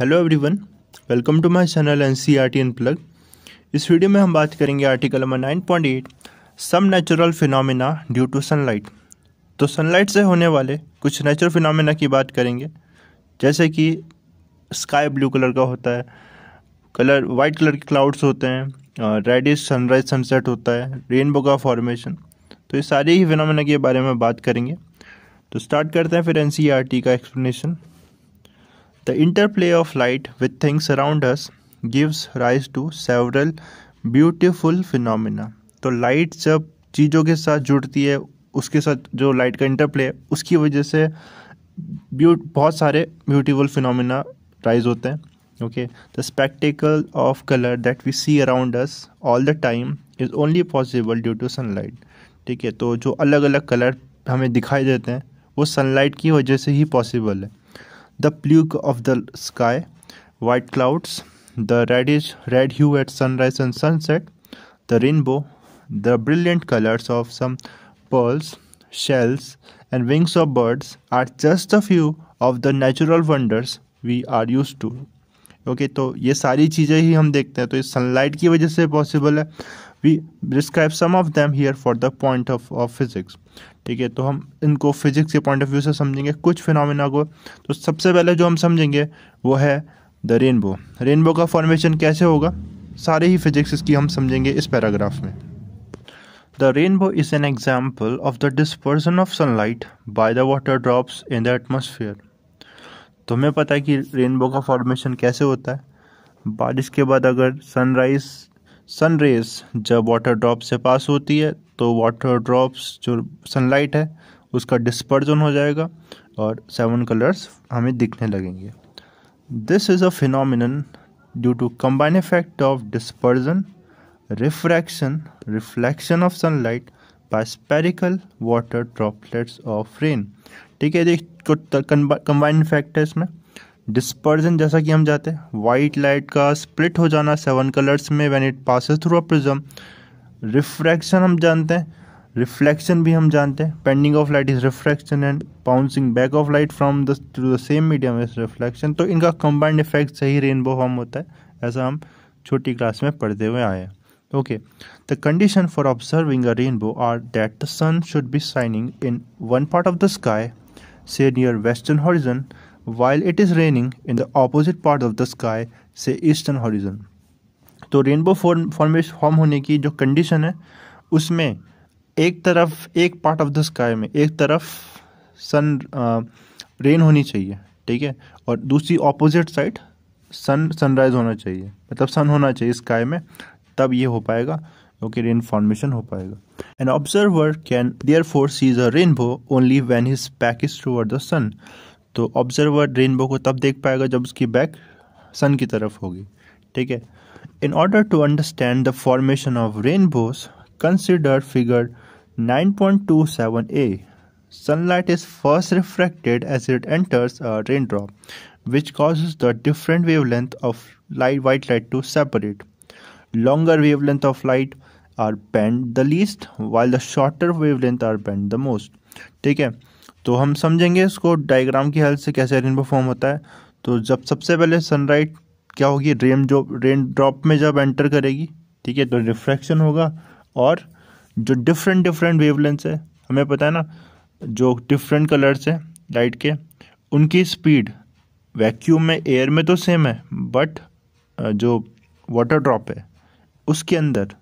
Hello everyone welcome to my channel N C R T plug इस video में हम बात करेंगे article number nine point eight some natural phenomena due to sunlight तो sunlight से होने वाले कुछ नेचुरल फिनोमेना की बात करेंगे जैसे कि स्काई ब्लू कलर का होता है कलर वाइट कलर के क्लाउड्स होते हैं रेडिश सनराइज सनसेट होता है रेनबो का फॉर्मेशन तो ये सारे ही फिनोमेना के बारे में बात करेंगे तो स्टार्ट करते हैं फिर एन e का explanation The interplay of light with things around us gives rise to several beautiful phenomena. तो लाइट जब चीज़ों के साथ जुड़ती है उसके साथ जो लाइट का इंटरप्ले है उसकी वजह से ब्यूट बहुत सारे ब्यूटीफुल फिनोमिना राइज होते हैं okay the spectacle of colour that we see around us all the time is only possible due to sunlight ठीक है तो जो अलग अलग कलर हमें दिखाई देते हैं वो सनलाइट की वजह से ही पॉसिबल है the blue of the sky white clouds the red is red hue at sunrise and sunset the rainbow the brilliant colours of some pearls shells and wings of birds are just a few of the natural wonders we are use to okay तो ये सारी चीज़ें ही हम देखते हैं तो ये sunlight की वजह से पॉसिबल है we describe some of them here for the point of of physics ठीक है तो हम इनको फिजिक्स के पॉइंट ऑफ व्यू से समझेंगे कुछ फिनोमिना को तो सबसे पहले जो हम समझेंगे वो है द रेनबो रेनबो का फॉर्मेशन कैसे होगा सारे ही फिजिक्स इसकी हम समझेंगे इस पैराग्राफ में the rainbow is an example of the dispersion of sunlight by the water drops in the atmosphere तुम्हें पता है कि रेनबो का फॉर्मेशन कैसे होता है बारिश के बाद अगर सनराइज सन रेज जब वाटर ड्रॉप से पास होती है तो वाटर ड्रॉप्स जो सनलाइट है उसका डिस्पर्जन हो जाएगा और सेवन कलर्स हमें दिखने लगेंगे this is a phenomenon due to combine effect of dispersion refraction reflection of sunlight by spherical water droplets of rain ठीक है कंबाइन इफेक्ट है इसमें डिस्पर्जन जैसा कि हम जाते हैं वाइट लाइट का स्प्लिट हो जाना सेवन कलर्स में when it passes through a prism refraction हम जानते हैं रिफ्लेक्शन भी हम जानते हैं bending of light is refraction and bouncing back of light from the to the same medium is reflection तो इनका कंबाइंड इफेक्ट से ही रेनबो फॉर्म होता है ऐसा हम छोटी क्लास में पढ़ते हुए आए हैं okay the condition for observing a rainbow are that the sun should be shining in one part of the sky say near western horizon while it is raining in the opposite part of the sky say eastern horizon तो rainbow formation form होने की जो condition है उसमें एक तरफ एक part of the sky में एक तरफ सन रेन uh, होनी चाहिए ठीक है और दूसरी ऑपोजिट साइड सन सनराइज होना चाहिए मतलब सन होना चाहिए स्काई में तब ये हो पाएगा क्योंकि रेन फॉर्मेशन हो पाएगा an observer can therefore sees a rainbow only when his back is toward the sun तो ऑब्जर्वर रेनबो को तब देख पाएगा जब उसकी बैक सन की तरफ होगी ठीक है in order to understand the formation of rainbows consider figure nine point two seven A sunlight is first refracted as it enters a raindrop which cause the different wavelength of light white light to separate longer wavelength of light are bend the least while the shorter wavelength are bend the most ठीक है तो हम समझेंगे इसको diagram की help से कैसे rainbow form होता है तो जब सबसे पहले सनराइट क्या होगी रेन जो रेन ड्रॉप में जब एंटर करेगी ठीक है तो रिफ्रैक्शन होगा और जो डिफरेंट डिफरेंट लेंस है हमें पता है ना जो डिफरेंट कलर्स हैं लाइट के उनकी स्पीड वैक्यूम में एयर में तो सेम है बट जो वाटर ड्रॉप है उसके अंदर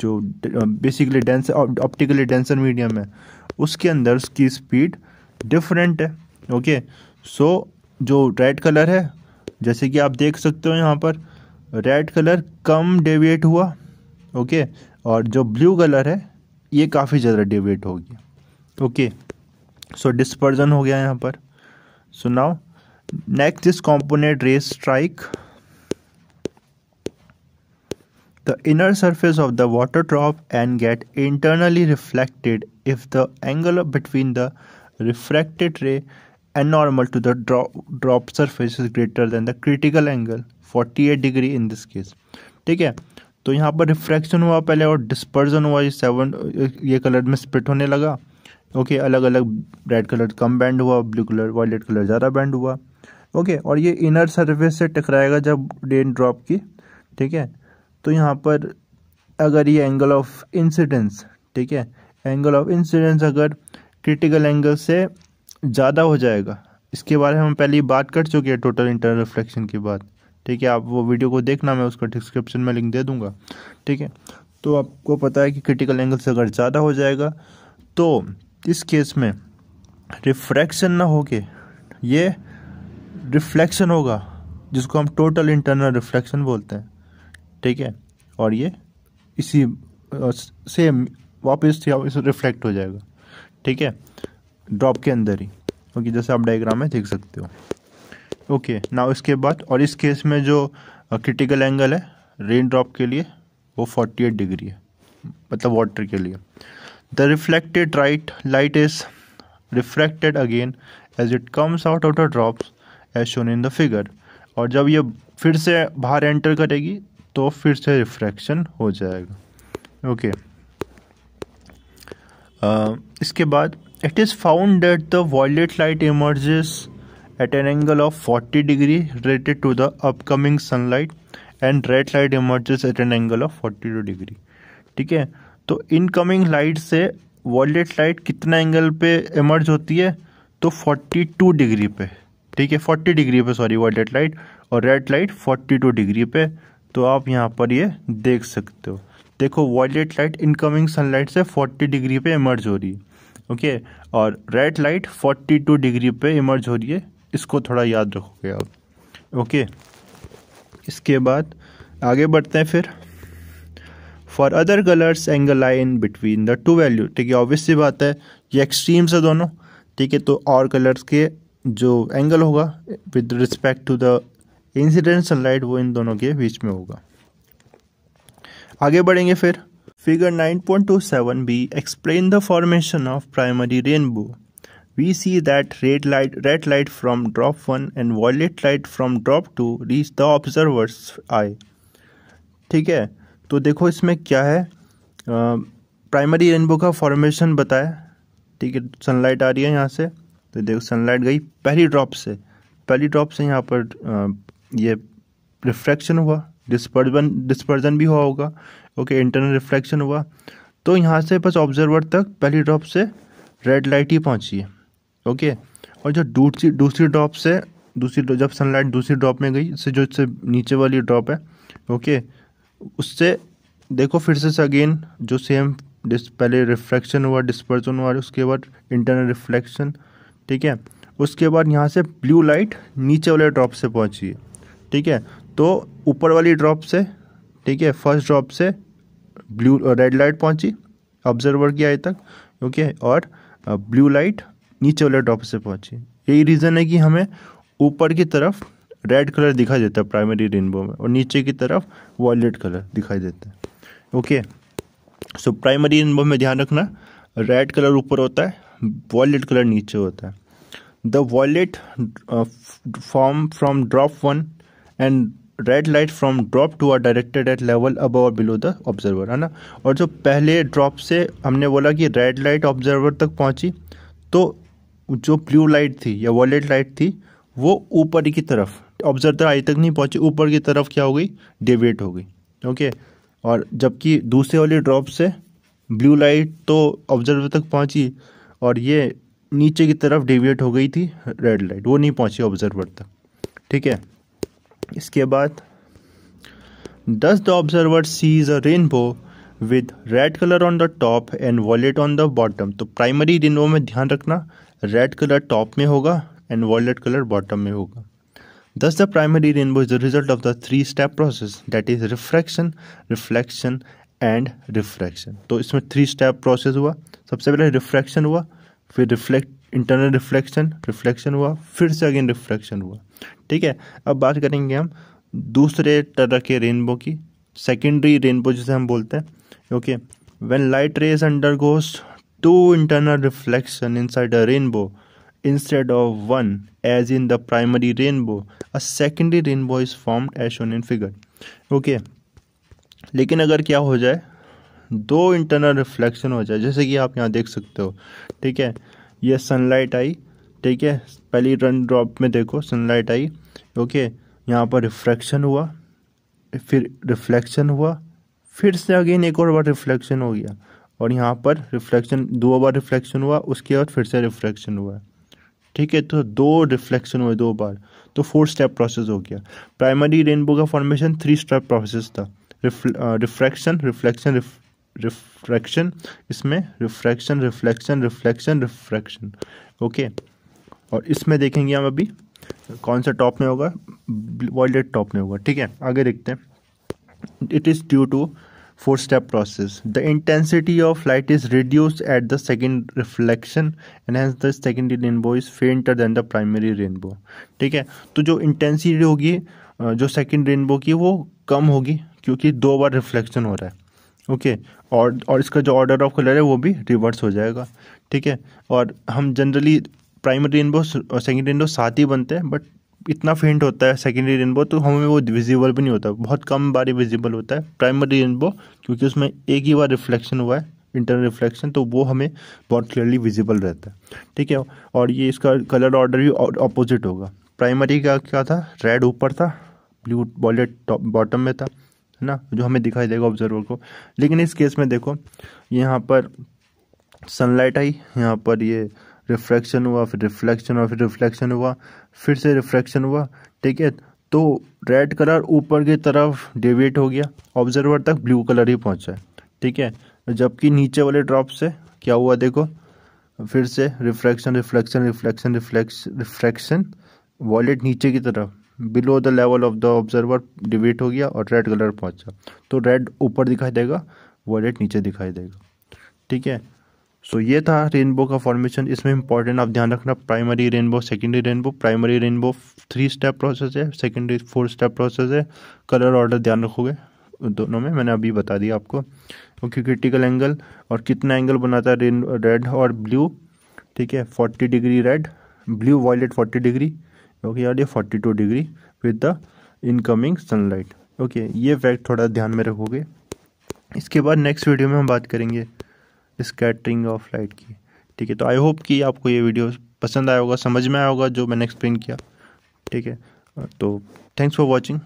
जो basically dense optically denser medium है उसके अंदर उसकी स्पीड डिफरेंट है ओके सो जो रेड कलर है जैसे कि आप देख सकते हो यहाँ पर रेड कलर कम डेविएट हुआ ओके और जो ब्लू कलर है ये काफ़ी ज़्यादा डेविएट हो गया ओके सो डिस्पर्जन हो गया यहाँ पर so now next is component rays strike the inner surface of the water drop and get internally reflected if the angle between the refracted ray abnormal to the drop drop is greater greater the critical angle angle 48 degree in this case ठीक है तो यहाँ पर refraction हुआ पहले और dispersion हुआ ये सेवन ये कलर में स्प्लिट होने लगा ओके अलग अलग रेड कलर कम बैंड हुआ ब्लू कलर वॉयलेट कलर ज़्यादा बैंड हुआ ओके और ये इनर सरफेस से टकराएगा जब डेन ड्रॉप की ठीक है तो यहाँ पर अगर ये एंगल ऑफ इंसिडेंस ठीक है एंगल ऑफ इंसिडेंस अगर क्रिटिकल एंगल से ज़्यादा हो जाएगा इसके बारे में हम पहले ही बात कर चुके हैं टोटल इंटरनल रिफ्लेक्शन की बात ठीक है आप वो वीडियो को देखना मैं उसका डिस्क्रिप्शन में लिंक दे दूंगा ठीक है तो आपको पता है कि क्रिटिकल एंगल से अगर ज़्यादा हो जाएगा तो इस केस में रिफ्रैक्शन ना होके ये रिफ्लेक्शन होगा जिसको हम टोटल इंटरनल रिफ्लेक्शन बोलते हैं ठीक है और ये इसी सेम वापस से रिफ्लेक्ट हो जाएगा ठीक है ड्रॉप के अंदर ही ओके जैसे आप डायग्राम में देख सकते हो ओके ना इसके बाद और इस केस में जो क्रिटिकल uh, एंगल है रेन ड्रॉप के लिए वो फोर्टी एट डिग्री है मतलब वाटर के लिए the reflected right light is refracted again as it comes out out drops as shown in the figure और जब ये फिर से बाहर एंटर करेगी तो फिर से रिफ्रैक्शन हो जाएगा ओके okay. Uh, इसके बाद it is found that the violet light emerges at an angle of 40 degree related to the upcoming sunlight and red light emerges at an angle of 42 degree ठीक है तो incoming light से violet light कितना angle पे emerge होती है तो 42 degree पे ठीक है 40 डिग्री पे सॉरी वॉयलेट लाइट और रेड लाइट 42 डिग्री पे तो आप यहाँ पर ये देख सकते हो देखो वॉयलेट लाइट इनकमिंग सनलाइट से 40 डिग्री पे इमर्ज हो रही है ओके और रेड लाइट 42 डिग्री पे इमर्ज हो रही है इसको थोड़ा याद रखोगे आप ओके इसके बाद आगे बढ़ते हैं फिर for other colours angle line between the two value ठीक है ऑब्वियस सी बात है ये एक्सट्रीम्स है दोनों ठीक है तो और कलर्स के जो एंगल होगा with respect to the incident sunlight वो इन दोनों के बीच में होगा आगे बढ़ेंगे फिर figure 9.27 b explain the formation of primary rainbow we see that red light red light from drop one and violet light from drop two reach the observer's eye ठीक है तो देखो इसमें क्या है प्राइमरी रेनबो का फॉर्मेशन बताया ठीक है सनलाइट आ रही है यहाँ से तो देखो सनलाइट गई पहली ड्रॉप से पहली ड्रॉप से यहाँ पर uh, ये रिफ्रैक्शन हुआ डिस्पर्जन डिस्पर्जन भी हुआ होगा ओके इंटरनल रिफ्लेक्शन हुआ तो यहाँ से बस ऑब्जर्वर तक पहली ड्रॉप से रेड लाइट ही पहुँची है ओके और जो दूसरी दूसरी ड्रॉप से दूसरी जब सनलाइट दूसरी ड्रॉप में गई इससे जो इससे नीचे वाली ड्रॉप है ओके उससे देखो फिर से अगेन जो सेम डिस पहले रिफ्लेक्शन हुआ डिस्पर्जन हुआ उसके बाद इंटरनल रिफ्लेक्शन ठीक है उसके बाद यहाँ से ब्लू लाइट नीचे वाले ड्रॉप से पहुँची है ठीक है तो ऊपर वाली ड्रॉप से ठीक है फर्स्ट ड्रॉप से ब्लू रेड लाइट पहुंची ऑब्जर्वर की आई तक ओके और ब्लू uh, लाइट नीचे वाले ड्रॉप से पहुंची यही रीज़न है कि हमें ऊपर की तरफ रेड कलर दिखाई देता है प्राइमरी रेनबो में और नीचे की तरफ वॉलेट कलर दिखाई देता है ओके सो प्राइमरी रेनबो में ध्यान रखना रेड कलर ऊपर होता है वॉलेट कलर नीचे होता है the violet form from drop one and red light from drop two are directed at level अब और बिलो द ऑब्जर्वर है ना और जो पहले ड्रॉप से हमने बोला कि रेड लाइट ऑब्जर्वर तक पहुंची तो जो ब्लू लाइट थी या वॉलेट लाइट थी वो ऊपर की तरफ ऑब्जर्वर आई तक नहीं पहुंची ऊपर की तरफ क्या हो गई डेविएट हो गई ओके और जबकि दूसरे वाले ड्रॉप से ब्लू लाइट तो ऑब्जर्वर तक पहुंची और ये नीचे की तरफ डेविएट हो गई थी रेड लाइट वो नहीं पहुंची ऑब्जर्वर तक ठीक है इसके बाद does the observer sees a rainbow with red colour on the top and violet on the bottom तो प्राइमरी रेनबो में ध्यान रखना रेड कलर टॉप में होगा एंड वॉलेट कलर बॉटम में होगा thus the primary rainbow is the result of the three step process that is refraction reflection and refraction तो इसमें थ्री स्टेप प्रोसेस हुआ सबसे पहले रिफ्रैक्शन हुआ फिर रिफ्लेक्ट इंटरनल रिफ्लेक्शन रिफ्लेक्शन हुआ फिर से अगेन रिफ्लेक्शन हुआ ठीक है अब बात करेंगे हम दूसरे तरह के रेनबो की सेकेंडरी रेनबो जिसे हम बोलते हैं okay when light rays undergoes two internal reflection inside a rainbow instead of one as in the primary rainbow a secondary rainbow is form as shown in figure okay लेकिन अगर क्या हो जाए दो internal reflection हो जाए जैसे कि आप यहाँ देख सकते हो ठीक है ये सनलाइट आई ठीक है पहली रन ड्रॉप में देखो सनलाइट आई ओके यहाँ पर रिफ्रैक्शन हुआ फिर रिफ्लेक्शन हुआ फिर से अगेन एक और बार रिफ्लेक्शन हो गया और यहाँ पर रिफ्लेक्शन दो बार रिफ्लेक्शन हुआ उसके बाद फिर से रिफ्लेक्शन हुआ ठीक है तो दो रिफ्लेक्शन हुए दो बार तो फोर स्टेप प्रोसेस हो गया प्राइमरी रेनबो का फॉर्मेशन थ्री स्टेप प्रोसेस था रिफ्लेक्शन रिफ्लेक्शन uh, रिफ्रैक्शन इसमें refraction reflection reflection refraction okay और इसमें देखेंगे हम अभी कौन सा टॉप में होगा वॉयलेट टॉप में होगा ठीक है आगे देखते हैं it is due to four step process the intensity of light is reduce at the second reflection and hence the second rainbow is fainter than the primary rainbow ठीक है तो जो इंटेंसिटी होगी जो सेकेंड रेनबो की वो कम होगी क्योंकि दो बार रिफ्लेक्शन हो रहा है ओके और और इसका जो ऑर्डर ऑफ कलर है वो भी रिवर्स हो जाएगा ठीक है और हम जनरली प्राइमरी रेनबो और सेकेंडरी रेनबो साथ ही बनते हैं बट इतना फेंट होता है सेकेंडरी रेनबो तो हमें वो विजिबल भी नहीं होता बहुत कम बार ही विजिबल होता है प्राइमरी रेनबो क्योंकि उसमें एक ही बार रिफ्लेक्शन हुआ है इंटरनल रिफ्लेक्शन तो वो हमें बहुत क्लियरली विजिबल रहता है ठीक है और ये इसका कलर ऑर्डर भी अपोजिट होगा प्राइमरी का क्या था रेड ऊपर था ब्लू वॉलेट टॉप बॉटम में था ना जो हमें दिखाई देगा ऑब्जर्वर को लेकिन इस केस में देखो यहाँ पर सनलाइट आई यहाँ पर ये रिफ्रैक्शन हुआ फिर रिफ्लेक्शन हुआ फिर रिफ्लेक्शन हुआ फिर से रिफ्रैक्शन हुआ ठीक है तो रेड कलर ऊपर की तरफ डेविएट हो गया ऑब्जर्वर तक ब्लू कलर ही पहुँचा ठीक है जबकि नीचे वाले ड्रॉप से क्या हुआ देखो फिर से reflection reflection reflection reflex reflection violet नीचे की तरफ below the level of the observer डिबेट हो गया और रेड कलर पहुंचा तो रेड ऊपर दिखाई देगा वॉलेट नीचे दिखाई देगा ठीक है सो so, ये था रेनबो का फॉर्मेशन इसमें इंपॉर्टेंट आप ध्यान रखना primary rainbow secondary rainbow primary rainbow three step process है सेकेंडरी फोर स्टेप प्रोसेस है कलर ऑर्डर ध्यान रखोगे दोनों में मैंने अभी बता दिया आपको क्योंकि क्रिटिकल एंगल और कितना एंगल बनाता है रेड और ब्लू ठीक है forty degree red blue violet forty degree okay यार ये forty two degree with the incoming sunlight okay ये फैक्ट थोड़ा ध्यान में रखोगे इसके बाद नेक्स्ट वीडियो में हम बात करेंगे स्कैटरिंग ऑफ लाइट की ठीक है तो आई होप कि आपको ये वीडियो पसंद आया होगा समझ में आया होगा जो मैंने एक्सप्लेन किया ठीक है तो थैंक्स फॉर वॉचिंग